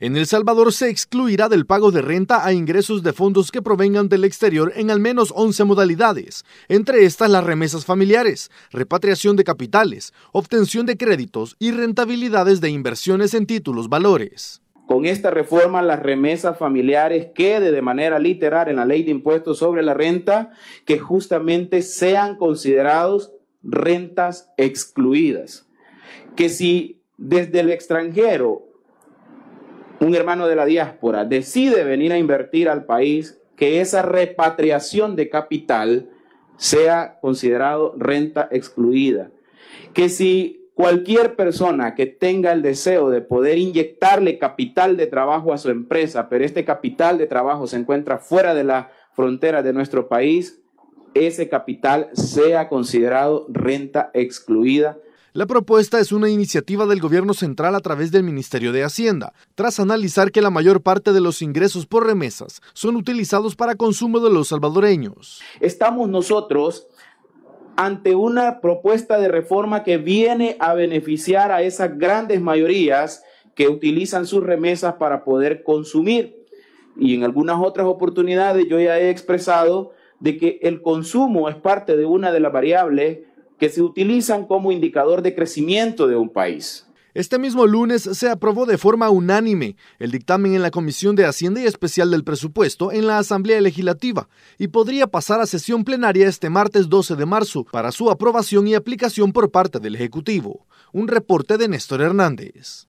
En El Salvador se excluirá del pago de renta a ingresos de fondos que provengan del exterior en al menos 11 modalidades, entre estas las remesas familiares, repatriación de capitales, obtención de créditos y rentabilidades de inversiones en títulos valores. Con esta reforma, las remesas familiares quede de manera literal en la ley de impuestos sobre la renta que justamente sean considerados rentas excluidas. Que si desde el extranjero un hermano de la diáspora decide venir a invertir al país, que esa repatriación de capital sea considerado renta excluida. Que si cualquier persona que tenga el deseo de poder inyectarle capital de trabajo a su empresa, pero este capital de trabajo se encuentra fuera de la frontera de nuestro país, ese capital sea considerado renta excluida la propuesta es una iniciativa del gobierno central a través del Ministerio de Hacienda, tras analizar que la mayor parte de los ingresos por remesas son utilizados para consumo de los salvadoreños. Estamos nosotros ante una propuesta de reforma que viene a beneficiar a esas grandes mayorías que utilizan sus remesas para poder consumir. Y en algunas otras oportunidades yo ya he expresado de que el consumo es parte de una de las variables que se utilizan como indicador de crecimiento de un país. Este mismo lunes se aprobó de forma unánime el dictamen en la Comisión de Hacienda y Especial del Presupuesto en la Asamblea Legislativa y podría pasar a sesión plenaria este martes 12 de marzo para su aprobación y aplicación por parte del Ejecutivo. Un reporte de Néstor Hernández.